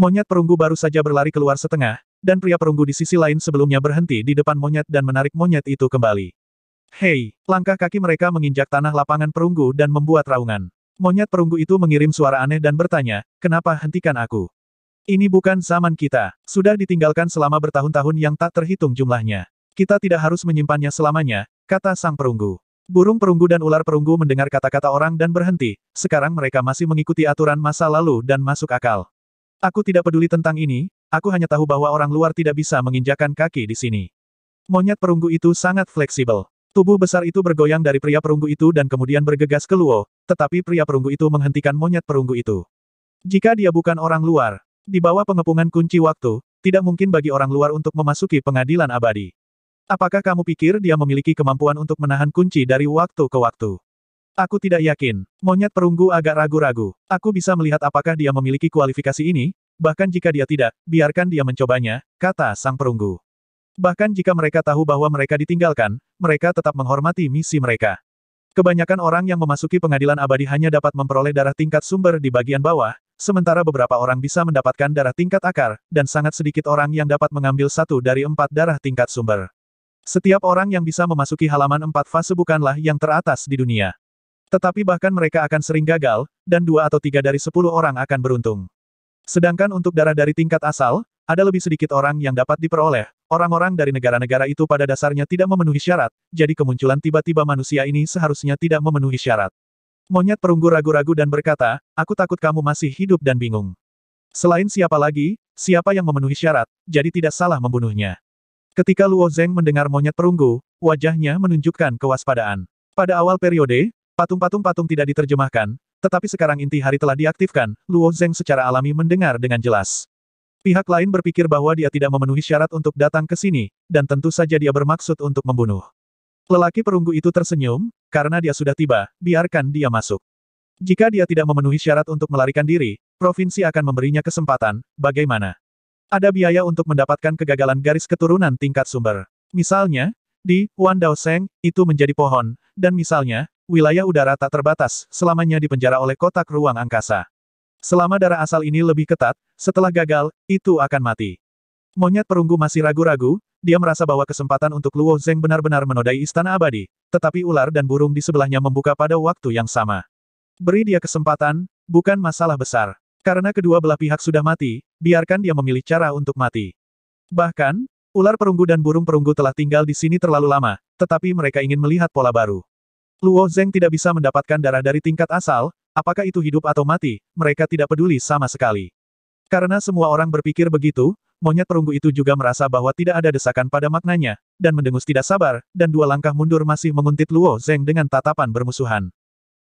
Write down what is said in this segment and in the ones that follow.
Monyet perunggu baru saja berlari keluar setengah, dan pria perunggu di sisi lain sebelumnya berhenti di depan monyet dan menarik monyet itu kembali. Hei, langkah kaki mereka menginjak tanah lapangan perunggu dan membuat raungan. Monyet perunggu itu mengirim suara aneh dan bertanya, kenapa hentikan aku? Ini bukan zaman kita, sudah ditinggalkan selama bertahun-tahun yang tak terhitung jumlahnya. Kita tidak harus menyimpannya selamanya, kata sang perunggu. Burung perunggu dan ular perunggu mendengar kata-kata orang dan berhenti, sekarang mereka masih mengikuti aturan masa lalu dan masuk akal. Aku tidak peduli tentang ini, aku hanya tahu bahwa orang luar tidak bisa menginjakan kaki di sini. Monyet perunggu itu sangat fleksibel. Tubuh besar itu bergoyang dari pria perunggu itu dan kemudian bergegas ke Luo, tetapi pria perunggu itu menghentikan monyet perunggu itu. Jika dia bukan orang luar, di bawah pengepungan kunci waktu, tidak mungkin bagi orang luar untuk memasuki pengadilan abadi. Apakah kamu pikir dia memiliki kemampuan untuk menahan kunci dari waktu ke waktu? Aku tidak yakin. Monyet perunggu agak ragu-ragu. Aku bisa melihat apakah dia memiliki kualifikasi ini, bahkan jika dia tidak, biarkan dia mencobanya, kata sang perunggu. Bahkan jika mereka tahu bahwa mereka ditinggalkan, mereka tetap menghormati misi mereka. Kebanyakan orang yang memasuki pengadilan abadi hanya dapat memperoleh darah tingkat sumber di bagian bawah, sementara beberapa orang bisa mendapatkan darah tingkat akar, dan sangat sedikit orang yang dapat mengambil satu dari empat darah tingkat sumber. Setiap orang yang bisa memasuki halaman empat fase bukanlah yang teratas di dunia. Tetapi bahkan mereka akan sering gagal, dan dua atau tiga dari sepuluh orang akan beruntung. Sedangkan untuk darah dari tingkat asal, ada lebih sedikit orang yang dapat diperoleh. Orang-orang dari negara-negara itu pada dasarnya tidak memenuhi syarat, jadi kemunculan tiba-tiba manusia ini seharusnya tidak memenuhi syarat. Monyet perunggu ragu-ragu dan berkata, aku takut kamu masih hidup dan bingung. Selain siapa lagi, siapa yang memenuhi syarat, jadi tidak salah membunuhnya. Ketika Luo Zeng mendengar monyet perunggu, wajahnya menunjukkan kewaspadaan. Pada awal periode, Patung-patung patung tidak diterjemahkan, tetapi sekarang inti hari telah diaktifkan, Luo Zeng secara alami mendengar dengan jelas. Pihak lain berpikir bahwa dia tidak memenuhi syarat untuk datang ke sini, dan tentu saja dia bermaksud untuk membunuh. Lelaki perunggu itu tersenyum, karena dia sudah tiba, biarkan dia masuk. Jika dia tidak memenuhi syarat untuk melarikan diri, provinsi akan memberinya kesempatan, bagaimana? Ada biaya untuk mendapatkan kegagalan garis keturunan tingkat sumber. Misalnya, di Wan Dao Seng, itu menjadi pohon, dan misalnya, wilayah udara tak terbatas, selamanya dipenjara oleh kotak ruang angkasa. Selama darah asal ini lebih ketat, setelah gagal, itu akan mati. Monyet perunggu masih ragu-ragu, dia merasa bahwa kesempatan untuk Luo Zeng benar-benar menodai istana abadi, tetapi ular dan burung di sebelahnya membuka pada waktu yang sama. Beri dia kesempatan, bukan masalah besar. Karena kedua belah pihak sudah mati, biarkan dia memilih cara untuk mati. Bahkan, ular perunggu dan burung perunggu telah tinggal di sini terlalu lama, tetapi mereka ingin melihat pola baru. Luo Zeng tidak bisa mendapatkan darah dari tingkat asal, apakah itu hidup atau mati, mereka tidak peduli sama sekali. Karena semua orang berpikir begitu, monyet perunggu itu juga merasa bahwa tidak ada desakan pada maknanya, dan mendengus tidak sabar, dan dua langkah mundur masih menguntit Luo Zeng dengan tatapan bermusuhan.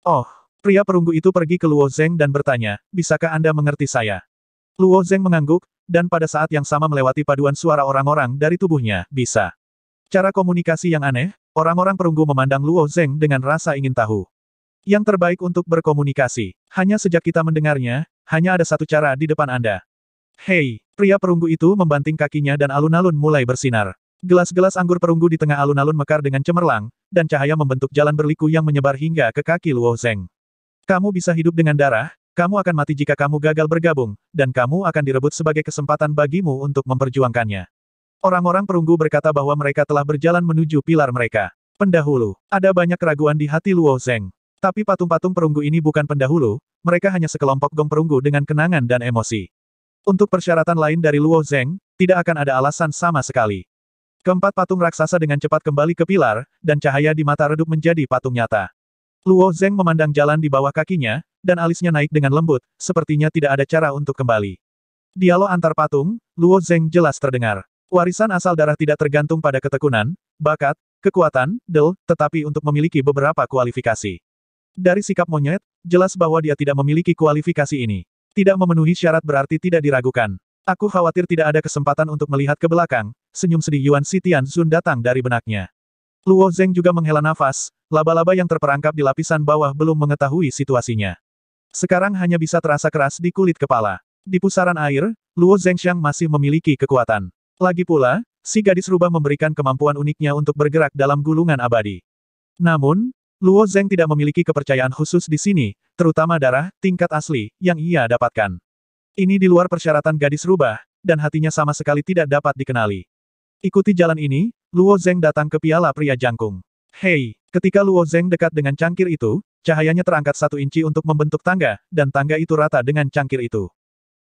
Oh, pria perunggu itu pergi ke Luo Zeng dan bertanya, bisakah Anda mengerti saya? Luo Zeng mengangguk, dan pada saat yang sama melewati paduan suara orang-orang dari tubuhnya, bisa. Cara komunikasi yang aneh, Orang-orang perunggu memandang Luo Zeng dengan rasa ingin tahu. Yang terbaik untuk berkomunikasi. Hanya sejak kita mendengarnya, hanya ada satu cara di depan Anda. Hei, pria perunggu itu membanting kakinya dan alun-alun mulai bersinar. Gelas-gelas anggur perunggu di tengah alun-alun mekar dengan cemerlang, dan cahaya membentuk jalan berliku yang menyebar hingga ke kaki Luo Zeng. Kamu bisa hidup dengan darah, kamu akan mati jika kamu gagal bergabung, dan kamu akan direbut sebagai kesempatan bagimu untuk memperjuangkannya. Orang-orang perunggu berkata bahwa mereka telah berjalan menuju pilar mereka. Pendahulu. Ada banyak keraguan di hati Luo Zeng. Tapi patung-patung perunggu ini bukan pendahulu, mereka hanya sekelompok gong perunggu dengan kenangan dan emosi. Untuk persyaratan lain dari Luo Zeng, tidak akan ada alasan sama sekali. Keempat patung raksasa dengan cepat kembali ke pilar, dan cahaya di mata redup menjadi patung nyata. Luo Zeng memandang jalan di bawah kakinya, dan alisnya naik dengan lembut, sepertinya tidak ada cara untuk kembali. Dialog antar patung, Luo Zeng jelas terdengar. Warisan asal darah tidak tergantung pada ketekunan, bakat, kekuatan, del, tetapi untuk memiliki beberapa kualifikasi. Dari sikap monyet, jelas bahwa dia tidak memiliki kualifikasi ini. Tidak memenuhi syarat berarti tidak diragukan. Aku khawatir tidak ada kesempatan untuk melihat ke belakang, senyum sedih Yuan Sitian Sun datang dari benaknya. Luo Zeng juga menghela nafas, laba-laba yang terperangkap di lapisan bawah belum mengetahui situasinya. Sekarang hanya bisa terasa keras di kulit kepala. Di pusaran air, Luo Xiang masih memiliki kekuatan. Lagi pula, si gadis rubah memberikan kemampuan uniknya untuk bergerak dalam gulungan abadi. Namun, Luo Zeng tidak memiliki kepercayaan khusus di sini, terutama darah, tingkat asli, yang ia dapatkan. Ini di luar persyaratan gadis rubah, dan hatinya sama sekali tidak dapat dikenali. Ikuti jalan ini, Luo Zeng datang ke piala pria jangkung. Hei, ketika Luo Zeng dekat dengan cangkir itu, cahayanya terangkat satu inci untuk membentuk tangga, dan tangga itu rata dengan cangkir itu.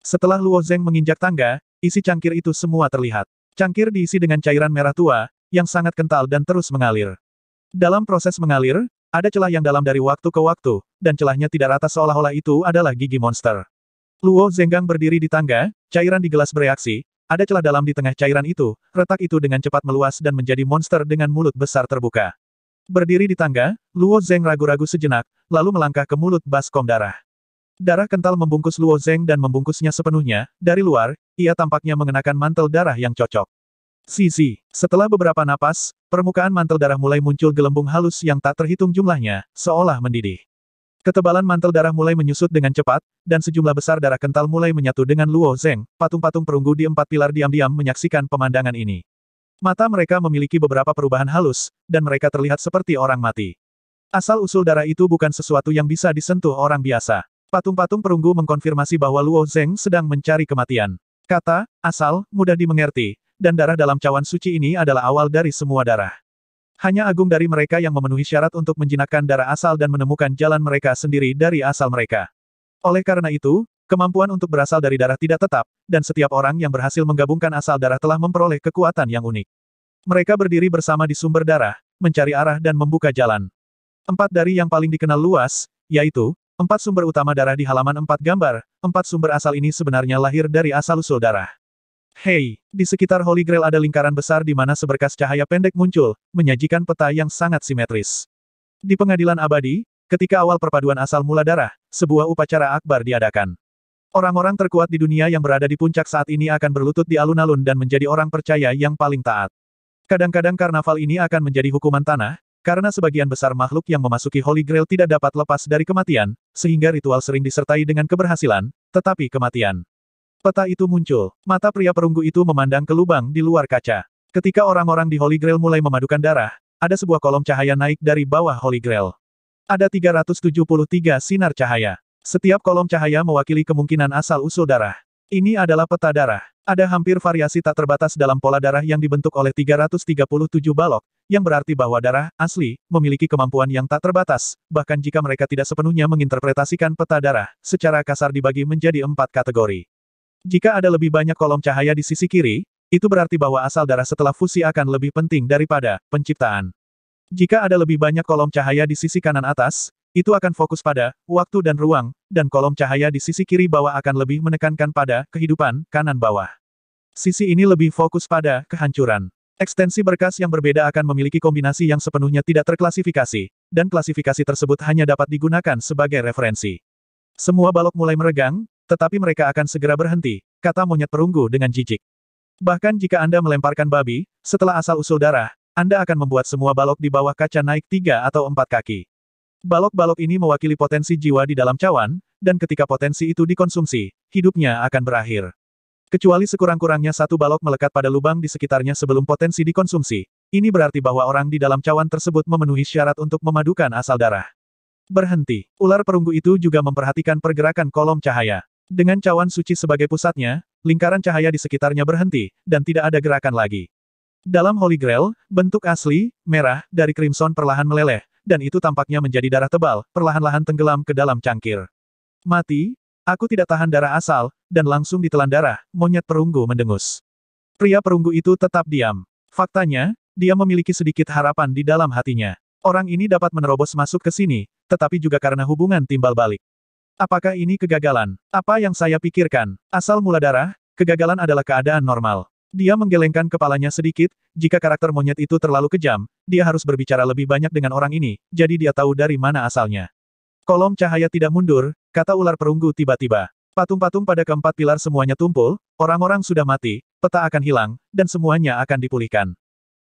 Setelah Luo Zeng menginjak tangga, isi cangkir itu semua terlihat. Cangkir diisi dengan cairan merah tua, yang sangat kental dan terus mengalir. Dalam proses mengalir, ada celah yang dalam dari waktu ke waktu, dan celahnya tidak rata seolah-olah itu adalah gigi monster. Luo Zenggang berdiri di tangga, cairan di gelas bereaksi, ada celah dalam di tengah cairan itu, retak itu dengan cepat meluas dan menjadi monster dengan mulut besar terbuka. Berdiri di tangga, Luo Zeng ragu-ragu sejenak, lalu melangkah ke mulut baskom darah. Darah kental membungkus Luo Zeng dan membungkusnya sepenuhnya, dari luar, ia tampaknya mengenakan mantel darah yang cocok. Sisi, setelah beberapa napas, permukaan mantel darah mulai muncul gelembung halus yang tak terhitung jumlahnya, seolah mendidih. Ketebalan mantel darah mulai menyusut dengan cepat, dan sejumlah besar darah kental mulai menyatu dengan Luo Zeng, patung-patung perunggu di empat pilar diam-diam menyaksikan pemandangan ini. Mata mereka memiliki beberapa perubahan halus, dan mereka terlihat seperti orang mati. Asal-usul darah itu bukan sesuatu yang bisa disentuh orang biasa. Patung-patung perunggu mengkonfirmasi bahwa Luo Zeng sedang mencari kematian. Kata, asal, mudah dimengerti, dan darah dalam cawan suci ini adalah awal dari semua darah. Hanya agung dari mereka yang memenuhi syarat untuk menjinakkan darah asal dan menemukan jalan mereka sendiri dari asal mereka. Oleh karena itu, kemampuan untuk berasal dari darah tidak tetap, dan setiap orang yang berhasil menggabungkan asal darah telah memperoleh kekuatan yang unik. Mereka berdiri bersama di sumber darah, mencari arah dan membuka jalan. Empat dari yang paling dikenal luas, yaitu, Empat sumber utama darah di halaman empat gambar, empat sumber asal ini sebenarnya lahir dari asal-usul darah. Hei, di sekitar Holy Grail ada lingkaran besar di mana seberkas cahaya pendek muncul, menyajikan peta yang sangat simetris. Di pengadilan abadi, ketika awal perpaduan asal mula darah, sebuah upacara akbar diadakan. Orang-orang terkuat di dunia yang berada di puncak saat ini akan berlutut di alun-alun dan menjadi orang percaya yang paling taat. Kadang-kadang karnaval ini akan menjadi hukuman tanah, karena sebagian besar makhluk yang memasuki Holy Grail tidak dapat lepas dari kematian, sehingga ritual sering disertai dengan keberhasilan, tetapi kematian. Peta itu muncul, mata pria perunggu itu memandang ke lubang di luar kaca. Ketika orang-orang di Holy Grail mulai memadukan darah, ada sebuah kolom cahaya naik dari bawah Holy Grail. Ada 373 sinar cahaya. Setiap kolom cahaya mewakili kemungkinan asal-usul darah. Ini adalah peta darah. Ada hampir variasi tak terbatas dalam pola darah yang dibentuk oleh 337 balok, yang berarti bahwa darah asli memiliki kemampuan yang tak terbatas, bahkan jika mereka tidak sepenuhnya menginterpretasikan peta darah, secara kasar dibagi menjadi empat kategori. Jika ada lebih banyak kolom cahaya di sisi kiri, itu berarti bahwa asal darah setelah fusi akan lebih penting daripada penciptaan. Jika ada lebih banyak kolom cahaya di sisi kanan atas, itu akan fokus pada waktu dan ruang, dan kolom cahaya di sisi kiri bawah akan lebih menekankan pada kehidupan kanan bawah. Sisi ini lebih fokus pada kehancuran. Ekstensi berkas yang berbeda akan memiliki kombinasi yang sepenuhnya tidak terklasifikasi, dan klasifikasi tersebut hanya dapat digunakan sebagai referensi. Semua balok mulai meregang, tetapi mereka akan segera berhenti, kata monyet perunggu dengan jijik. Bahkan jika Anda melemparkan babi, setelah asal-usul darah, Anda akan membuat semua balok di bawah kaca naik tiga atau empat kaki. Balok-balok ini mewakili potensi jiwa di dalam cawan, dan ketika potensi itu dikonsumsi, hidupnya akan berakhir. Kecuali sekurang-kurangnya satu balok melekat pada lubang di sekitarnya sebelum potensi dikonsumsi, ini berarti bahwa orang di dalam cawan tersebut memenuhi syarat untuk memadukan asal darah. Berhenti. Ular perunggu itu juga memperhatikan pergerakan kolom cahaya. Dengan cawan suci sebagai pusatnya, lingkaran cahaya di sekitarnya berhenti, dan tidak ada gerakan lagi. Dalam Holy Grail, bentuk asli, merah, dari crimson perlahan meleleh, dan itu tampaknya menjadi darah tebal, perlahan-lahan tenggelam ke dalam cangkir. Mati, Aku tidak tahan darah asal, dan langsung ditelan darah, monyet perunggu mendengus. Pria perunggu itu tetap diam. Faktanya, dia memiliki sedikit harapan di dalam hatinya. Orang ini dapat menerobos masuk ke sini, tetapi juga karena hubungan timbal balik. Apakah ini kegagalan? Apa yang saya pikirkan? Asal mula darah, kegagalan adalah keadaan normal. Dia menggelengkan kepalanya sedikit, jika karakter monyet itu terlalu kejam, dia harus berbicara lebih banyak dengan orang ini, jadi dia tahu dari mana asalnya. Kolom cahaya tidak mundur, Kata ular perunggu tiba-tiba. Patung-patung pada keempat pilar semuanya tumpul, orang-orang sudah mati, peta akan hilang, dan semuanya akan dipulihkan.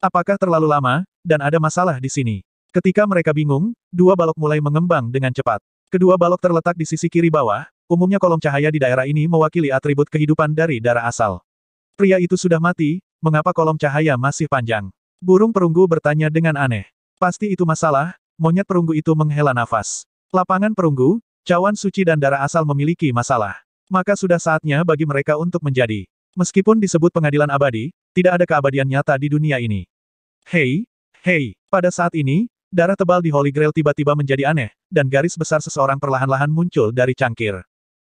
Apakah terlalu lama, dan ada masalah di sini? Ketika mereka bingung, dua balok mulai mengembang dengan cepat. Kedua balok terletak di sisi kiri bawah, umumnya kolom cahaya di daerah ini mewakili atribut kehidupan dari darah asal. Pria itu sudah mati, mengapa kolom cahaya masih panjang? Burung perunggu bertanya dengan aneh. Pasti itu masalah, monyet perunggu itu menghela nafas. Lapangan perunggu, Cawan suci dan darah asal memiliki masalah. Maka sudah saatnya bagi mereka untuk menjadi. Meskipun disebut pengadilan abadi, tidak ada keabadian nyata di dunia ini. Hei, hei, pada saat ini, darah tebal di Holy Grail tiba-tiba menjadi aneh, dan garis besar seseorang perlahan-lahan muncul dari cangkir.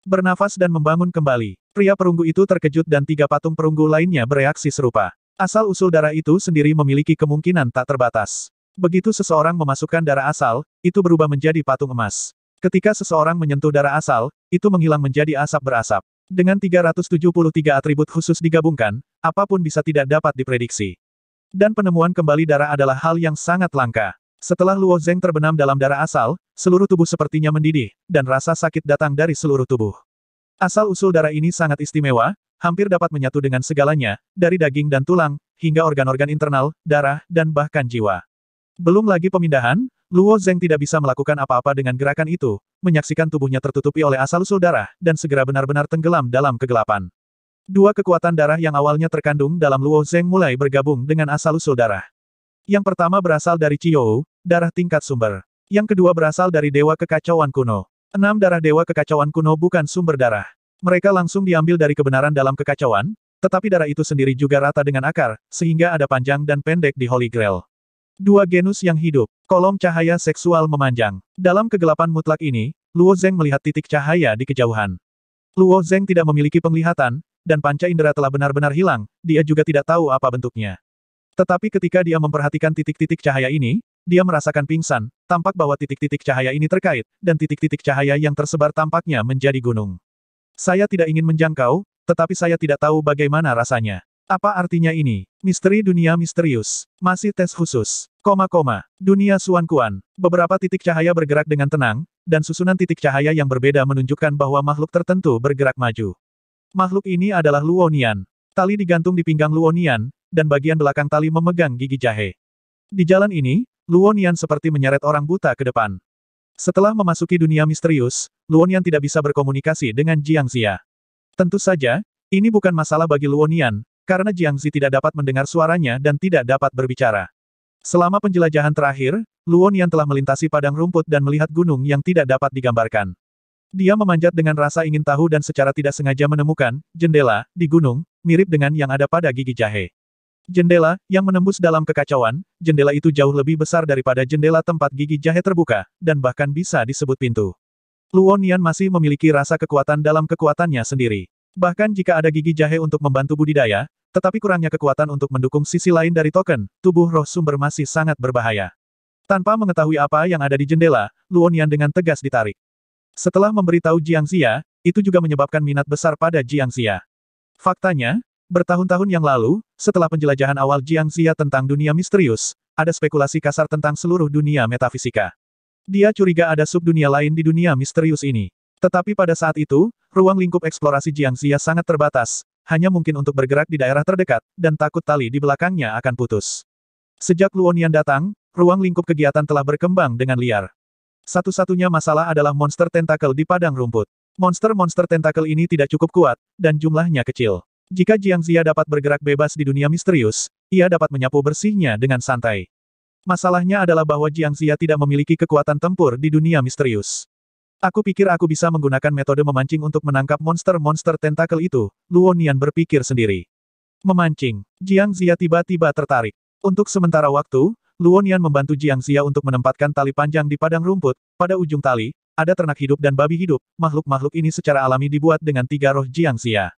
Bernafas dan membangun kembali, pria perunggu itu terkejut dan tiga patung perunggu lainnya bereaksi serupa. Asal-usul darah itu sendiri memiliki kemungkinan tak terbatas. Begitu seseorang memasukkan darah asal, itu berubah menjadi patung emas. Ketika seseorang menyentuh darah asal, itu menghilang menjadi asap berasap. Dengan 373 atribut khusus digabungkan, apapun bisa tidak dapat diprediksi. Dan penemuan kembali darah adalah hal yang sangat langka. Setelah Luo Zeng terbenam dalam darah asal, seluruh tubuh sepertinya mendidih, dan rasa sakit datang dari seluruh tubuh. Asal-usul darah ini sangat istimewa, hampir dapat menyatu dengan segalanya, dari daging dan tulang, hingga organ-organ internal, darah, dan bahkan jiwa. Belum lagi pemindahan, Luo Zeng tidak bisa melakukan apa-apa dengan gerakan itu, menyaksikan tubuhnya tertutupi oleh asal-usul darah, dan segera benar-benar tenggelam dalam kegelapan. Dua kekuatan darah yang awalnya terkandung dalam Luo Zeng mulai bergabung dengan asal-usul darah. Yang pertama berasal dari Chiou, darah tingkat sumber. Yang kedua berasal dari Dewa Kekacauan Kuno. Enam darah Dewa Kekacauan Kuno bukan sumber darah. Mereka langsung diambil dari kebenaran dalam kekacauan, tetapi darah itu sendiri juga rata dengan akar, sehingga ada panjang dan pendek di Holy Grail. Dua genus yang hidup, kolom cahaya seksual memanjang. Dalam kegelapan mutlak ini, Luo Zeng melihat titik cahaya di kejauhan. Luo Zeng tidak memiliki penglihatan, dan panca indera telah benar-benar hilang, dia juga tidak tahu apa bentuknya. Tetapi ketika dia memperhatikan titik-titik cahaya ini, dia merasakan pingsan, tampak bahwa titik-titik cahaya ini terkait, dan titik-titik cahaya yang tersebar tampaknya menjadi gunung. Saya tidak ingin menjangkau, tetapi saya tidak tahu bagaimana rasanya. Apa artinya ini? Misteri dunia misterius. Masih tes khusus. Koma koma. Dunia Suan Kuan. Beberapa titik cahaya bergerak dengan tenang, dan susunan titik cahaya yang berbeda menunjukkan bahwa makhluk tertentu bergerak maju. Makhluk ini adalah Luonian. Tali digantung di pinggang Luonian, dan bagian belakang tali memegang gigi jahe. Di jalan ini, Luonian seperti menyeret orang buta ke depan. Setelah memasuki dunia misterius, Luonian tidak bisa berkomunikasi dengan Jiang Xia. Tentu saja, ini bukan masalah bagi Luonian, karena Jiang Zi tidak dapat mendengar suaranya dan tidak dapat berbicara. Selama penjelajahan terakhir, Luon Yan telah melintasi padang rumput dan melihat gunung yang tidak dapat digambarkan. Dia memanjat dengan rasa ingin tahu dan secara tidak sengaja menemukan jendela di gunung, mirip dengan yang ada pada gigi jahe. Jendela yang menembus dalam kekacauan, jendela itu jauh lebih besar daripada jendela tempat gigi jahe terbuka, dan bahkan bisa disebut pintu. Luon Yan masih memiliki rasa kekuatan dalam kekuatannya sendiri. Bahkan jika ada gigi jahe untuk membantu budidaya, tetapi kurangnya kekuatan untuk mendukung sisi lain dari token, tubuh roh sumber masih sangat berbahaya. Tanpa mengetahui apa yang ada di jendela, Luonian dengan tegas ditarik. Setelah memberitahu Jiang Xia, itu juga menyebabkan minat besar pada Jiang Xia. Faktanya, bertahun-tahun yang lalu, setelah penjelajahan awal Jiang Xia tentang dunia misterius, ada spekulasi kasar tentang seluruh dunia metafisika. Dia curiga ada sub dunia lain di dunia misterius ini. Tetapi pada saat itu, ruang lingkup eksplorasi Jiang Jiangxia sangat terbatas, hanya mungkin untuk bergerak di daerah terdekat, dan takut tali di belakangnya akan putus. Sejak Luonian datang, ruang lingkup kegiatan telah berkembang dengan liar. Satu-satunya masalah adalah monster tentakel di padang rumput. Monster-monster tentakel ini tidak cukup kuat, dan jumlahnya kecil. Jika Jiang Jiangxia dapat bergerak bebas di dunia misterius, ia dapat menyapu bersihnya dengan santai. Masalahnya adalah bahwa Jiang Jiangxia tidak memiliki kekuatan tempur di dunia misterius. Aku pikir aku bisa menggunakan metode memancing untuk menangkap monster-monster tentakel itu, Luo Nian berpikir sendiri. Memancing. Jiang Zia tiba-tiba tertarik. Untuk sementara waktu, Luo Nian membantu Jiang Zia untuk menempatkan tali panjang di padang rumput, pada ujung tali, ada ternak hidup dan babi hidup, makhluk-makhluk ini secara alami dibuat dengan tiga roh Jiang Zia.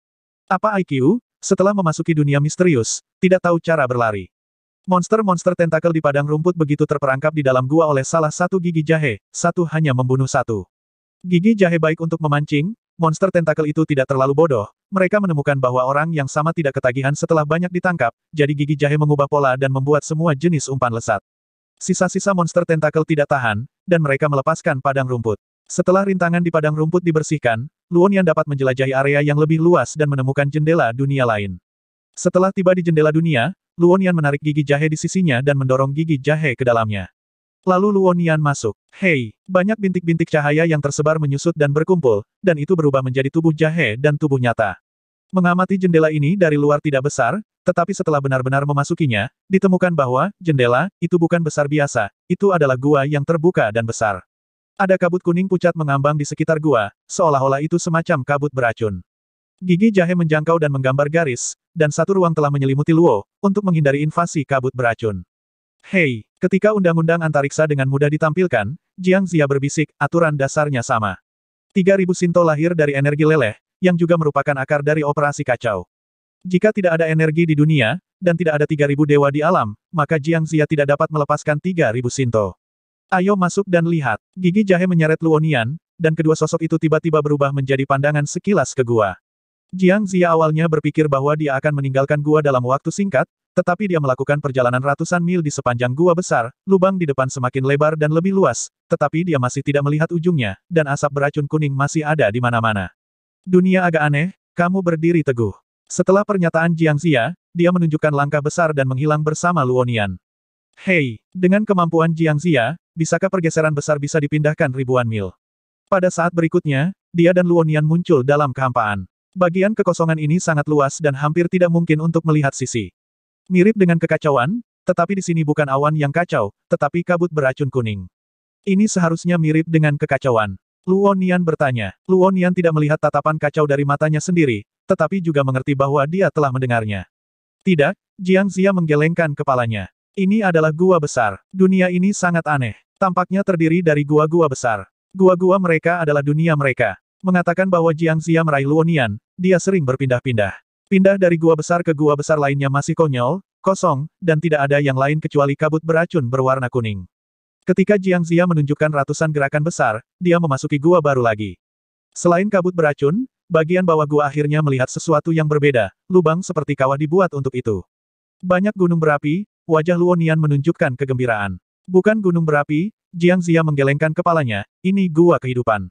Apa IQ? Setelah memasuki dunia misterius, tidak tahu cara berlari. Monster-monster tentakel di padang rumput begitu terperangkap di dalam gua oleh salah satu gigi jahe, satu hanya membunuh satu. Gigi jahe baik untuk memancing, monster tentakel itu tidak terlalu bodoh, mereka menemukan bahwa orang yang sama tidak ketagihan setelah banyak ditangkap, jadi gigi jahe mengubah pola dan membuat semua jenis umpan lesat. Sisa-sisa monster tentakel tidak tahan, dan mereka melepaskan padang rumput. Setelah rintangan di padang rumput dibersihkan, Luon yang dapat menjelajahi area yang lebih luas dan menemukan jendela dunia lain. Setelah tiba di jendela dunia, Luon yang menarik gigi jahe di sisinya dan mendorong gigi jahe ke dalamnya. Lalu Luonian masuk. Hei, banyak bintik-bintik cahaya yang tersebar menyusut dan berkumpul, dan itu berubah menjadi tubuh jahe dan tubuh nyata. Mengamati jendela ini dari luar tidak besar, tetapi setelah benar-benar memasukinya, ditemukan bahwa jendela itu bukan besar biasa, itu adalah gua yang terbuka dan besar. Ada kabut kuning pucat mengambang di sekitar gua, seolah-olah itu semacam kabut beracun. Gigi jahe menjangkau dan menggambar garis, dan satu ruang telah menyelimuti Luo, untuk menghindari invasi kabut beracun. Hei, Ketika undang-undang antariksa dengan mudah ditampilkan, Jiang Zia berbisik, aturan dasarnya sama. 3000 Sinto lahir dari energi leleh, yang juga merupakan akar dari operasi kacau. Jika tidak ada energi di dunia, dan tidak ada 3000 dewa di alam, maka Jiang Zia tidak dapat melepaskan 3000 Sinto. Ayo masuk dan lihat. Gigi jahe menyeret Luonian, dan kedua sosok itu tiba-tiba berubah menjadi pandangan sekilas ke gua. Jiang Zia awalnya berpikir bahwa dia akan meninggalkan gua dalam waktu singkat, tetapi dia melakukan perjalanan ratusan mil di sepanjang gua besar, lubang di depan semakin lebar dan lebih luas, tetapi dia masih tidak melihat ujungnya, dan asap beracun kuning masih ada di mana-mana. Dunia agak aneh, kamu berdiri teguh. Setelah pernyataan Jiang Xia, dia menunjukkan langkah besar dan menghilang bersama Luonian. Hei, dengan kemampuan Jiang Xia, bisakah pergeseran besar bisa dipindahkan ribuan mil? Pada saat berikutnya, dia dan Luonian muncul dalam kehampaan. Bagian kekosongan ini sangat luas dan hampir tidak mungkin untuk melihat sisi. Mirip dengan kekacauan, tetapi di sini bukan awan yang kacau, tetapi kabut beracun kuning. Ini seharusnya mirip dengan kekacauan. Luonian bertanya. Luonian tidak melihat tatapan kacau dari matanya sendiri, tetapi juga mengerti bahwa dia telah mendengarnya. Tidak, Jiang Zia menggelengkan kepalanya. Ini adalah gua besar. Dunia ini sangat aneh. Tampaknya terdiri dari gua-gua besar. Gua-gua mereka adalah dunia mereka. Mengatakan bahwa Jiang Zia meraih Luonian, dia sering berpindah-pindah. Pindah dari gua besar ke gua besar lainnya masih konyol, kosong, dan tidak ada yang lain kecuali kabut beracun berwarna kuning. Ketika Jiang Zia menunjukkan ratusan gerakan besar, dia memasuki gua baru lagi. Selain kabut beracun, bagian bawah gua akhirnya melihat sesuatu yang berbeda, lubang seperti kawah dibuat untuk itu. Banyak gunung berapi, wajah Luonian menunjukkan kegembiraan. Bukan gunung berapi, Jiang Zia menggelengkan kepalanya, ini gua kehidupan.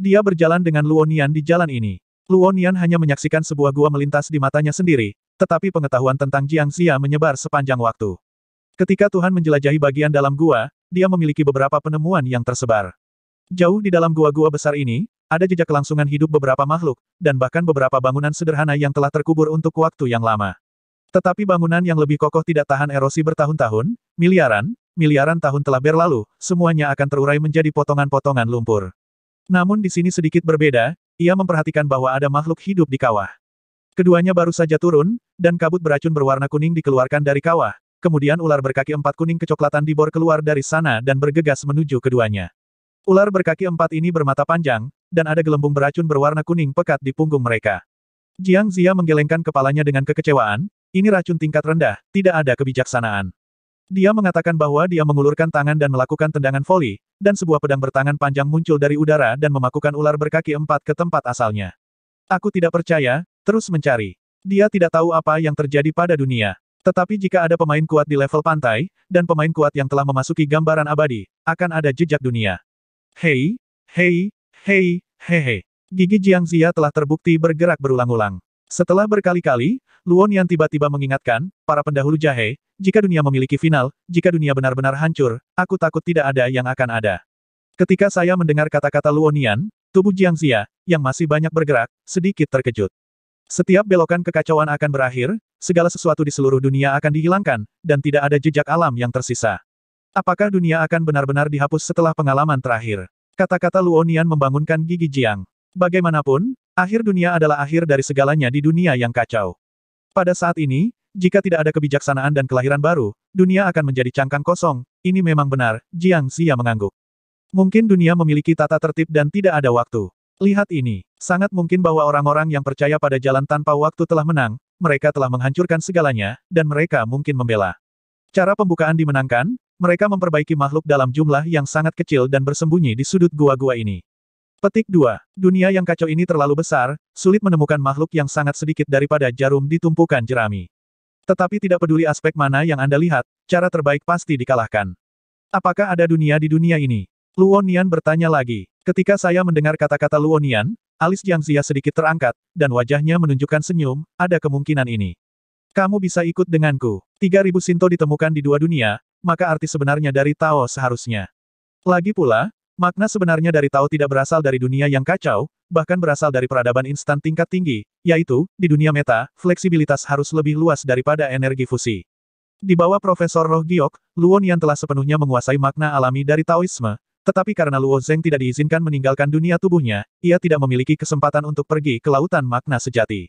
Dia berjalan dengan Luonian di jalan ini. Luo Nian hanya menyaksikan sebuah gua melintas di matanya sendiri, tetapi pengetahuan tentang Jiang Xia menyebar sepanjang waktu. Ketika Tuhan menjelajahi bagian dalam gua, dia memiliki beberapa penemuan yang tersebar. Jauh di dalam gua-gua besar ini, ada jejak kelangsungan hidup beberapa makhluk, dan bahkan beberapa bangunan sederhana yang telah terkubur untuk waktu yang lama. Tetapi bangunan yang lebih kokoh tidak tahan erosi bertahun-tahun, miliaran, miliaran tahun telah berlalu, semuanya akan terurai menjadi potongan-potongan lumpur. Namun di sini sedikit berbeda, ia memperhatikan bahwa ada makhluk hidup di kawah. Keduanya baru saja turun, dan kabut beracun berwarna kuning dikeluarkan dari kawah, kemudian ular berkaki empat kuning kecoklatan dibor keluar dari sana dan bergegas menuju keduanya. Ular berkaki empat ini bermata panjang, dan ada gelembung beracun berwarna kuning pekat di punggung mereka. Jiang Zia menggelengkan kepalanya dengan kekecewaan, ini racun tingkat rendah, tidak ada kebijaksanaan. Dia mengatakan bahwa dia mengulurkan tangan dan melakukan tendangan voli, dan sebuah pedang bertangan panjang muncul dari udara dan memakukan ular berkaki empat ke tempat asalnya. Aku tidak percaya, terus mencari. Dia tidak tahu apa yang terjadi pada dunia. Tetapi jika ada pemain kuat di level pantai, dan pemain kuat yang telah memasuki gambaran abadi, akan ada jejak dunia. Hei, hei, hei, hehe. Gigi Jiang Zia telah terbukti bergerak berulang-ulang. Setelah berkali-kali, Luon yang tiba-tiba mengingatkan, para pendahulu jahe, jika dunia memiliki final, jika dunia benar-benar hancur, aku takut tidak ada yang akan ada. Ketika saya mendengar kata-kata Luonian, tubuh Jiang Xia yang masih banyak bergerak, sedikit terkejut. Setiap belokan kekacauan akan berakhir, segala sesuatu di seluruh dunia akan dihilangkan, dan tidak ada jejak alam yang tersisa. Apakah dunia akan benar-benar dihapus setelah pengalaman terakhir? Kata-kata Luonian membangunkan gigi Jiang. Bagaimanapun, Akhir dunia adalah akhir dari segalanya di dunia yang kacau. Pada saat ini, jika tidak ada kebijaksanaan dan kelahiran baru, dunia akan menjadi cangkang kosong, ini memang benar, Jiang Xia mengangguk. Mungkin dunia memiliki tata tertib dan tidak ada waktu. Lihat ini, sangat mungkin bahwa orang-orang yang percaya pada jalan tanpa waktu telah menang, mereka telah menghancurkan segalanya, dan mereka mungkin membela. Cara pembukaan dimenangkan, mereka memperbaiki makhluk dalam jumlah yang sangat kecil dan bersembunyi di sudut gua-gua ini. Petik 2. Dunia yang kacau ini terlalu besar, sulit menemukan makhluk yang sangat sedikit daripada jarum ditumpukan jerami. Tetapi tidak peduli aspek mana yang Anda lihat, cara terbaik pasti dikalahkan. Apakah ada dunia di dunia ini? Luonian bertanya lagi. Ketika saya mendengar kata-kata Luonian, alis Jiang Zia sedikit terangkat, dan wajahnya menunjukkan senyum, ada kemungkinan ini. Kamu bisa ikut denganku. 3000 Sinto ditemukan di dua dunia, maka arti sebenarnya dari Tao seharusnya. Lagi pula, Makna sebenarnya dari Tao tidak berasal dari dunia yang kacau, bahkan berasal dari peradaban instan tingkat tinggi, yaitu, di dunia meta, fleksibilitas harus lebih luas daripada energi fusi. Di bawah Profesor Roh Giok, Luon yang telah sepenuhnya menguasai makna alami dari Taoisme, tetapi karena Luo Zeng tidak diizinkan meninggalkan dunia tubuhnya, ia tidak memiliki kesempatan untuk pergi ke lautan makna sejati.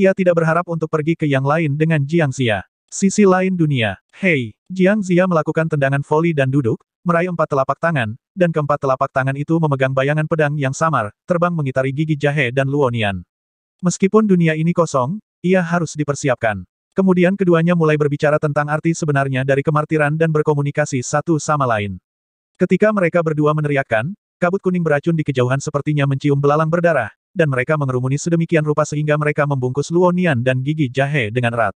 Ia tidak berharap untuk pergi ke yang lain dengan Jiang Xia. Sisi lain dunia, hei, Jiang Zia melakukan tendangan voli dan duduk, meraih empat telapak tangan, dan keempat telapak tangan itu memegang bayangan pedang yang samar, terbang mengitari gigi jahe dan luonian. Meskipun dunia ini kosong, ia harus dipersiapkan. Kemudian keduanya mulai berbicara tentang arti sebenarnya dari kemartiran dan berkomunikasi satu sama lain. Ketika mereka berdua meneriakkan, kabut kuning beracun di kejauhan sepertinya mencium belalang berdarah, dan mereka mengerumuni sedemikian rupa sehingga mereka membungkus Luonian dan gigi jahe dengan erat.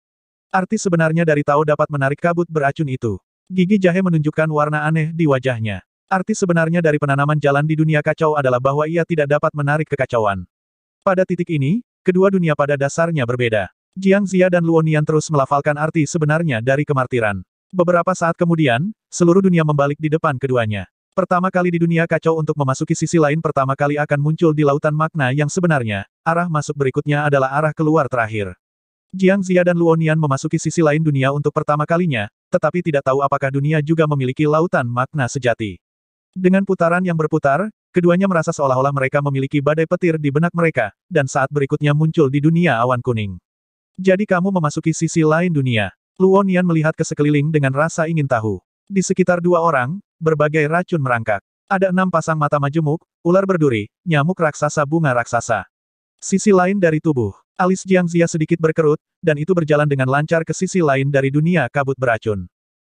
Arti sebenarnya dari Tao dapat menarik kabut beracun itu. Gigi jahe menunjukkan warna aneh di wajahnya. Arti sebenarnya dari penanaman jalan di dunia kacau adalah bahwa ia tidak dapat menarik kekacauan. Pada titik ini, kedua dunia pada dasarnya berbeda. Jiang Zia dan Luonian terus melafalkan arti sebenarnya dari kemartiran. Beberapa saat kemudian, seluruh dunia membalik di depan keduanya. Pertama kali di dunia kacau untuk memasuki sisi lain pertama kali akan muncul di lautan makna yang sebenarnya, arah masuk berikutnya adalah arah keluar terakhir. Jiang Zia dan Luonian memasuki sisi lain dunia untuk pertama kalinya, tetapi tidak tahu apakah dunia juga memiliki lautan makna sejati. Dengan putaran yang berputar, keduanya merasa seolah-olah mereka memiliki badai petir di benak mereka, dan saat berikutnya muncul di dunia awan kuning. Jadi kamu memasuki sisi lain dunia. Luonian melihat ke sekeliling dengan rasa ingin tahu. Di sekitar dua orang, berbagai racun merangkak. Ada enam pasang mata majemuk, ular berduri, nyamuk raksasa bunga raksasa. Sisi lain dari tubuh. Alis Jiang Zia sedikit berkerut, dan itu berjalan dengan lancar ke sisi lain dari dunia kabut beracun.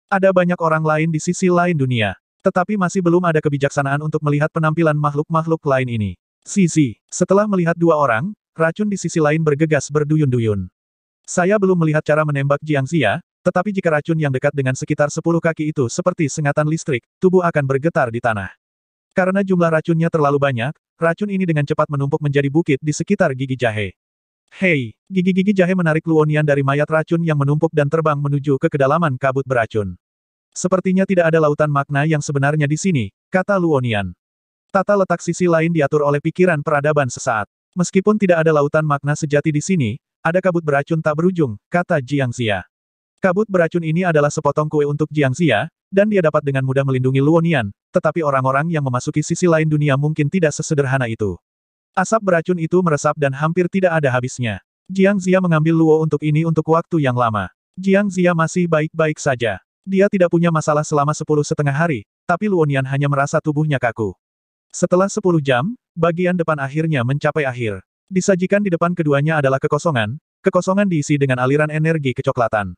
Ada banyak orang lain di sisi lain dunia. Tetapi masih belum ada kebijaksanaan untuk melihat penampilan makhluk-makhluk lain ini. Sisi, setelah melihat dua orang, racun di sisi lain bergegas berduyun-duyun. Saya belum melihat cara menembak Jiang Zia, tetapi jika racun yang dekat dengan sekitar 10 kaki itu seperti sengatan listrik, tubuh akan bergetar di tanah. Karena jumlah racunnya terlalu banyak, racun ini dengan cepat menumpuk menjadi bukit di sekitar gigi jahe. Hei, gigi-gigi jahe menarik Luonian dari mayat racun yang menumpuk dan terbang menuju ke kedalaman kabut beracun. Sepertinya tidak ada lautan makna yang sebenarnya di sini, kata Luonian. Tata letak sisi lain diatur oleh pikiran peradaban sesaat. Meskipun tidak ada lautan makna sejati di sini, ada kabut beracun tak berujung, kata Jiang Xia. Kabut beracun ini adalah sepotong kue untuk Jiang Xia, dan dia dapat dengan mudah melindungi Luonian, tetapi orang-orang yang memasuki sisi lain dunia mungkin tidak sesederhana itu. Asap beracun itu meresap dan hampir tidak ada habisnya. Jiang Zia mengambil Luo untuk ini untuk waktu yang lama. Jiang Zia masih baik-baik saja. Dia tidak punya masalah selama sepuluh setengah hari, tapi Luo Nian hanya merasa tubuhnya kaku. Setelah sepuluh jam, bagian depan akhirnya mencapai akhir. Disajikan di depan keduanya adalah kekosongan, kekosongan diisi dengan aliran energi kecoklatan.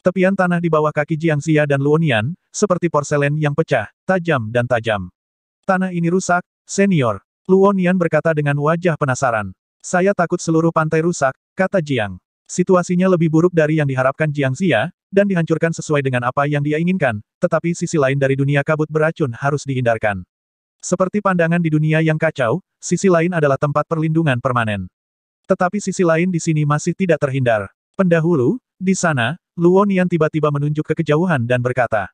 Tepian tanah di bawah kaki Jiang Zia dan Luo Nian, seperti porselen yang pecah, tajam dan tajam. Tanah ini rusak, senior, Luonian berkata dengan wajah penasaran. Saya takut seluruh pantai rusak, kata Jiang. Situasinya lebih buruk dari yang diharapkan Jiang Xia, dan dihancurkan sesuai dengan apa yang dia inginkan, tetapi sisi lain dari dunia kabut beracun harus dihindarkan. Seperti pandangan di dunia yang kacau, sisi lain adalah tempat perlindungan permanen. Tetapi sisi lain di sini masih tidak terhindar. Pendahulu, di sana, Luonian tiba-tiba menunjuk ke kejauhan dan berkata,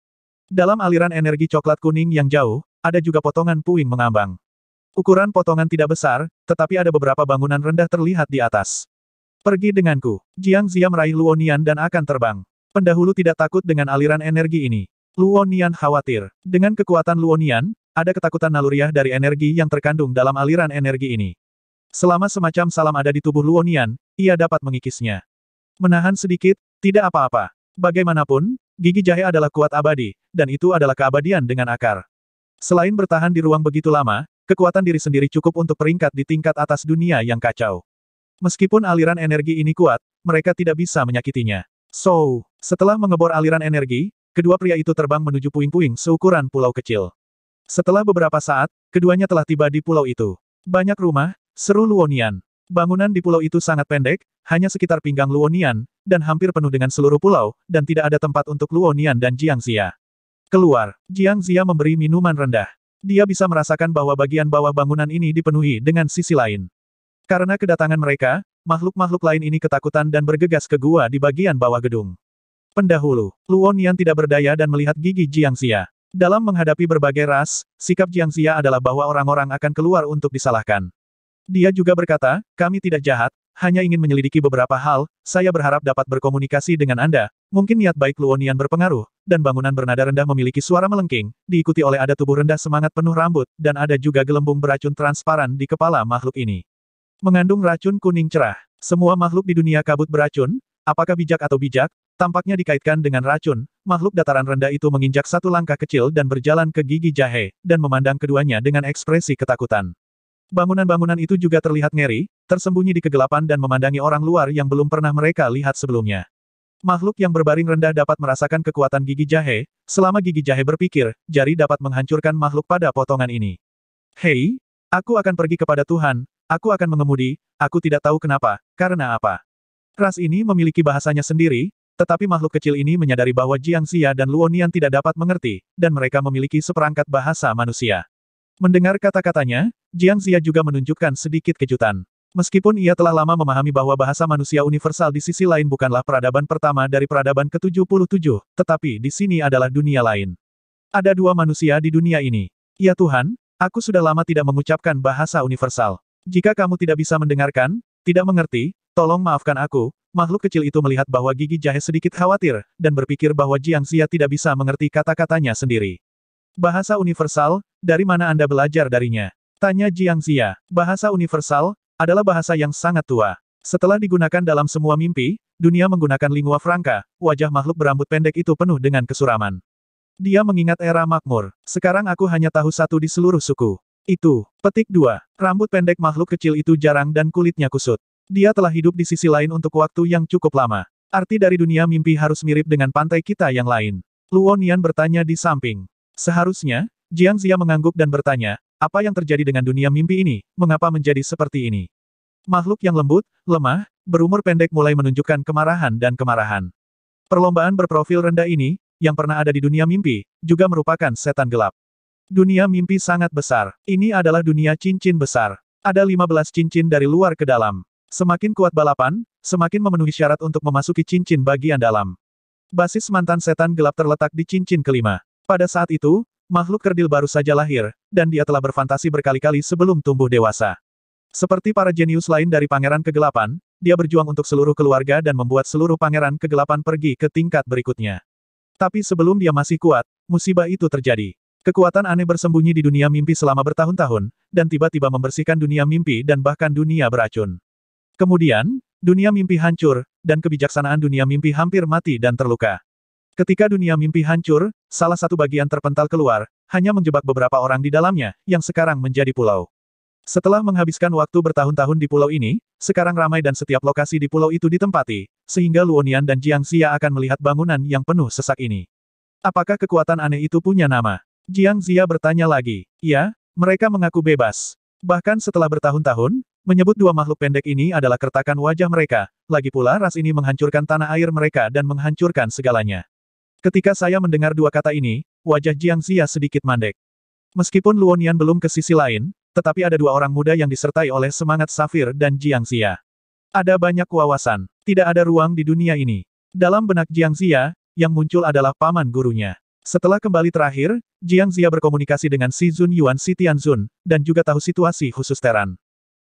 dalam aliran energi coklat kuning yang jauh, ada juga potongan puing mengambang. Ukuran potongan tidak besar, tetapi ada beberapa bangunan rendah terlihat di atas. Pergi denganku. Jiang Zia meraih Luonian dan akan terbang. Pendahulu tidak takut dengan aliran energi ini. Luonian khawatir. Dengan kekuatan Luonian, ada ketakutan naluriah dari energi yang terkandung dalam aliran energi ini. Selama semacam salam ada di tubuh Luonian, ia dapat mengikisnya. Menahan sedikit, tidak apa-apa. Bagaimanapun, gigi jahe adalah kuat abadi, dan itu adalah keabadian dengan akar. Selain bertahan di ruang begitu lama, Kekuatan diri sendiri cukup untuk peringkat di tingkat atas dunia yang kacau. Meskipun aliran energi ini kuat, mereka tidak bisa menyakitinya. So, setelah mengebor aliran energi, kedua pria itu terbang menuju puing-puing seukuran pulau kecil. Setelah beberapa saat, keduanya telah tiba di pulau itu. Banyak rumah, seru Luonian. Bangunan di pulau itu sangat pendek, hanya sekitar pinggang Luonian, dan hampir penuh dengan seluruh pulau, dan tidak ada tempat untuk Luonian dan Jiang Xia. Keluar, Jiang Xia memberi minuman rendah. Dia bisa merasakan bahwa bagian bawah bangunan ini dipenuhi dengan sisi lain. Karena kedatangan mereka, makhluk-makhluk lain ini ketakutan dan bergegas ke gua di bagian bawah gedung. Pendahulu, Luon yang tidak berdaya dan melihat gigi Jiang Xia. Dalam menghadapi berbagai ras, sikap Jiang Xia adalah bahwa orang-orang akan keluar untuk disalahkan. Dia juga berkata, kami tidak jahat, hanya ingin menyelidiki beberapa hal, saya berharap dapat berkomunikasi dengan Anda. Mungkin niat baik Luonian berpengaruh, dan bangunan bernada rendah memiliki suara melengking, diikuti oleh ada tubuh rendah semangat penuh rambut, dan ada juga gelembung beracun transparan di kepala makhluk ini. Mengandung racun kuning cerah. Semua makhluk di dunia kabut beracun, apakah bijak atau bijak, tampaknya dikaitkan dengan racun, makhluk dataran rendah itu menginjak satu langkah kecil dan berjalan ke gigi jahe, dan memandang keduanya dengan ekspresi ketakutan. Bangunan-bangunan itu juga terlihat ngeri, tersembunyi di kegelapan dan memandangi orang luar yang belum pernah mereka lihat sebelumnya. Makhluk yang berbaring rendah dapat merasakan kekuatan gigi jahe, selama gigi jahe berpikir, jari dapat menghancurkan makhluk pada potongan ini. Hei, aku akan pergi kepada Tuhan, aku akan mengemudi, aku tidak tahu kenapa, karena apa. Ras ini memiliki bahasanya sendiri, tetapi makhluk kecil ini menyadari bahwa Jiang Xia dan Luonian tidak dapat mengerti, dan mereka memiliki seperangkat bahasa manusia. Mendengar kata-katanya, Jiang Zia juga menunjukkan sedikit kejutan. Meskipun ia telah lama memahami bahwa bahasa manusia universal di sisi lain bukanlah peradaban pertama dari peradaban ke-77, tetapi di sini adalah dunia lain. Ada dua manusia di dunia ini. Ya Tuhan, aku sudah lama tidak mengucapkan bahasa universal. Jika kamu tidak bisa mendengarkan, tidak mengerti, tolong maafkan aku. Makhluk kecil itu melihat bahwa gigi jahe sedikit khawatir, dan berpikir bahwa Jiang Xia tidak bisa mengerti kata-katanya sendiri. Bahasa universal, dari mana Anda belajar darinya? Tanya Jiang Xia. Bahasa universal, adalah bahasa yang sangat tua. Setelah digunakan dalam semua mimpi, dunia menggunakan lingua franca, wajah makhluk berambut pendek itu penuh dengan kesuraman. Dia mengingat era makmur. Sekarang aku hanya tahu satu di seluruh suku. Itu, petik dua. Rambut pendek makhluk kecil itu jarang dan kulitnya kusut. Dia telah hidup di sisi lain untuk waktu yang cukup lama. Arti dari dunia mimpi harus mirip dengan pantai kita yang lain. Luo Nian bertanya di samping. Seharusnya, Jiang Zia mengangguk dan bertanya, apa yang terjadi dengan dunia mimpi ini, mengapa menjadi seperti ini? Makhluk yang lembut, lemah, berumur pendek mulai menunjukkan kemarahan dan kemarahan. Perlombaan berprofil rendah ini, yang pernah ada di dunia mimpi, juga merupakan setan gelap. Dunia mimpi sangat besar. Ini adalah dunia cincin besar. Ada 15 cincin dari luar ke dalam. Semakin kuat balapan, semakin memenuhi syarat untuk memasuki cincin bagian dalam. Basis mantan setan gelap terletak di cincin kelima. Pada saat itu, makhluk kerdil baru saja lahir, dan dia telah berfantasi berkali-kali sebelum tumbuh dewasa. Seperti para jenius lain dari pangeran kegelapan, dia berjuang untuk seluruh keluarga dan membuat seluruh pangeran kegelapan pergi ke tingkat berikutnya. Tapi sebelum dia masih kuat, musibah itu terjadi. Kekuatan aneh bersembunyi di dunia mimpi selama bertahun-tahun, dan tiba-tiba membersihkan dunia mimpi dan bahkan dunia beracun. Kemudian, dunia mimpi hancur, dan kebijaksanaan dunia mimpi hampir mati dan terluka. Ketika dunia mimpi hancur, salah satu bagian terpental keluar, hanya menjebak beberapa orang di dalamnya, yang sekarang menjadi pulau. Setelah menghabiskan waktu bertahun-tahun di pulau ini, sekarang ramai dan setiap lokasi di pulau itu ditempati, sehingga Luonian dan Jiang Xia akan melihat bangunan yang penuh sesak ini. Apakah kekuatan aneh itu punya nama? Jiang Xia bertanya lagi. Ya, mereka mengaku bebas. Bahkan setelah bertahun-tahun, menyebut dua makhluk pendek ini adalah kertakan wajah mereka, lagi pula ras ini menghancurkan tanah air mereka dan menghancurkan segalanya. Ketika saya mendengar dua kata ini, wajah Jiang Xia sedikit mandek. Meskipun Luonian belum ke sisi lain, tetapi ada dua orang muda yang disertai oleh semangat Safir dan Jiang Xia. Ada banyak wawasan, tidak ada ruang di dunia ini. Dalam benak Jiang Xia, yang muncul adalah paman gurunya. Setelah kembali terakhir, Jiang Xia berkomunikasi dengan Si Zun Yuan Si Tianzun, dan juga tahu situasi khusus Teran.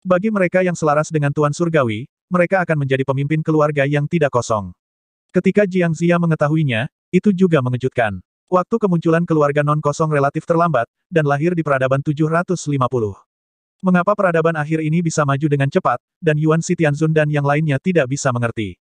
Bagi mereka yang selaras dengan Tuan Surgawi, mereka akan menjadi pemimpin keluarga yang tidak kosong. Ketika Jiang Xia mengetahuinya, itu juga mengejutkan. Waktu kemunculan keluarga non-kosong relatif terlambat, dan lahir di peradaban 750. Mengapa peradaban akhir ini bisa maju dengan cepat, dan Yuan Si Tianzun dan yang lainnya tidak bisa mengerti.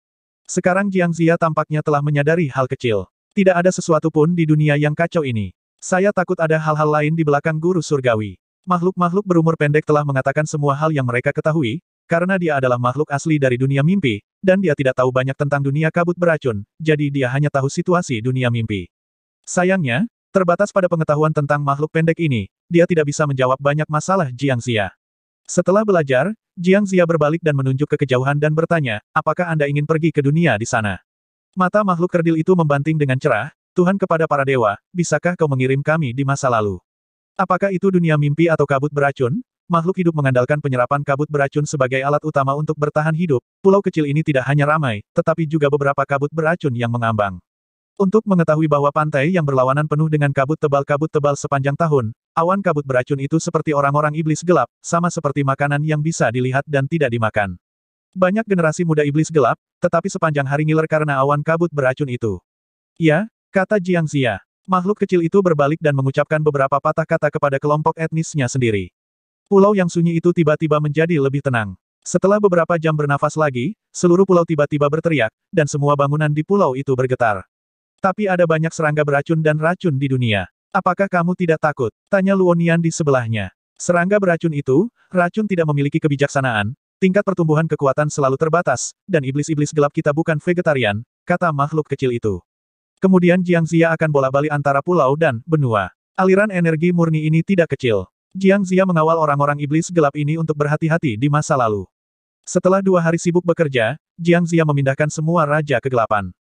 Sekarang Jiang Zia tampaknya telah menyadari hal kecil. Tidak ada sesuatu pun di dunia yang kacau ini. Saya takut ada hal-hal lain di belakang guru surgawi. Makhluk-makhluk berumur pendek telah mengatakan semua hal yang mereka ketahui, karena dia adalah makhluk asli dari dunia mimpi, dan dia tidak tahu banyak tentang dunia kabut beracun, jadi dia hanya tahu situasi dunia mimpi. Sayangnya, terbatas pada pengetahuan tentang makhluk pendek ini, dia tidak bisa menjawab banyak masalah Jiang Xia. Setelah belajar, Jiang Xia berbalik dan menunjuk ke kejauhan dan bertanya, apakah Anda ingin pergi ke dunia di sana? Mata makhluk kerdil itu membanting dengan cerah, Tuhan kepada para dewa, bisakah kau mengirim kami di masa lalu? Apakah itu dunia mimpi atau kabut beracun? makhluk hidup mengandalkan penyerapan kabut beracun sebagai alat utama untuk bertahan hidup, pulau kecil ini tidak hanya ramai, tetapi juga beberapa kabut beracun yang mengambang. Untuk mengetahui bahwa pantai yang berlawanan penuh dengan kabut tebal-kabut tebal sepanjang tahun, awan kabut beracun itu seperti orang-orang iblis gelap, sama seperti makanan yang bisa dilihat dan tidak dimakan. Banyak generasi muda iblis gelap, tetapi sepanjang hari ngiler karena awan kabut beracun itu. Ya, kata Jiang Xia. Makhluk kecil itu berbalik dan mengucapkan beberapa patah kata kepada kelompok etnisnya sendiri. Pulau yang sunyi itu tiba-tiba menjadi lebih tenang. Setelah beberapa jam bernafas lagi, seluruh pulau tiba-tiba berteriak, dan semua bangunan di pulau itu bergetar. Tapi ada banyak serangga beracun dan racun di dunia. Apakah kamu tidak takut? Tanya Luonian di sebelahnya. Serangga beracun itu, racun tidak memiliki kebijaksanaan, tingkat pertumbuhan kekuatan selalu terbatas, dan iblis-iblis gelap kita bukan vegetarian, kata makhluk kecil itu. Kemudian Jiang Zia akan bola balik antara pulau dan benua. Aliran energi murni ini tidak kecil. Jiang Zia mengawal orang-orang iblis gelap ini untuk berhati-hati di masa lalu. Setelah dua hari sibuk bekerja, Jiang Zia memindahkan semua raja kegelapan.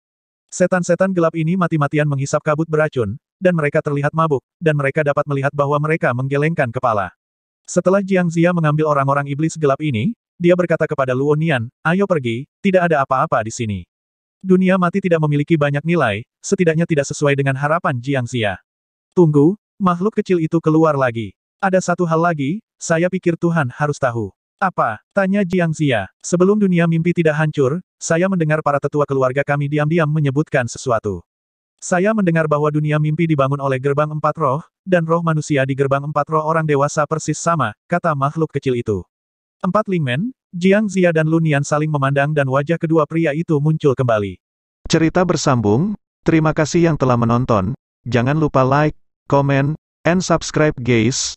Setan-setan gelap ini mati-matian menghisap kabut beracun, dan mereka terlihat mabuk, dan mereka dapat melihat bahwa mereka menggelengkan kepala. Setelah Jiang Zia mengambil orang-orang iblis gelap ini, dia berkata kepada Luonian, ayo pergi, tidak ada apa-apa di sini. Dunia mati tidak memiliki banyak nilai, setidaknya tidak sesuai dengan harapan Jiang Ziya." Tunggu, makhluk kecil itu keluar lagi. Ada satu hal lagi, saya pikir Tuhan harus tahu. Apa? Tanya Jiang Xia. Sebelum dunia mimpi tidak hancur, saya mendengar para tetua keluarga kami diam-diam menyebutkan sesuatu. Saya mendengar bahwa dunia mimpi dibangun oleh gerbang empat roh, dan roh manusia di gerbang empat roh orang dewasa persis sama, kata makhluk kecil itu. Empat Lingmen, Jiang Xia dan Lunian saling memandang dan wajah kedua pria itu muncul kembali. Cerita bersambung, terima kasih yang telah menonton, jangan lupa like, komen, and subscribe guys.